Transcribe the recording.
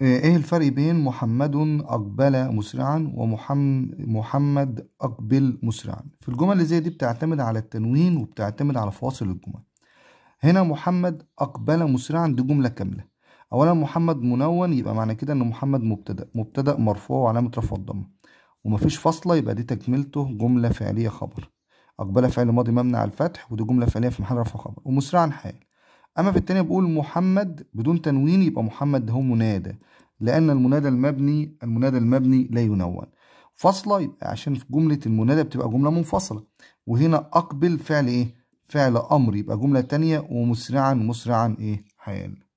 إيه،, ايه الفرق بين محمد اقبل مسرعا ومحمد اقبل مسرعا في الجمل اللي زي دي بتعتمد على التنوين وبتعتمد على فواصل الجمل هنا محمد اقبل مسرعا دي جمله كامله اولا محمد منون يبقى معنى كده ان محمد مبتدا مبتدا مرفوع وعلامه رفع الضمه ومفيش فاصله يبقى دي تكملته جمله فعليه خبر اقبل فعل ماضي مبني على الفتح ودي جمله فعليه في محل رفع خبر ومسرعا حال أما في التانية بقول محمد بدون تنوين يبقى محمد ده هو منادى لأن المنادى المبني المنادى المبني لا ينون فاصلة يبقى عشان في جملة المنادى بتبقى جملة منفصلة وهنا أقبل فعل إيه؟ فعل أمر يبقى جملة تانية ومسرعا مسرعا إيه؟ حال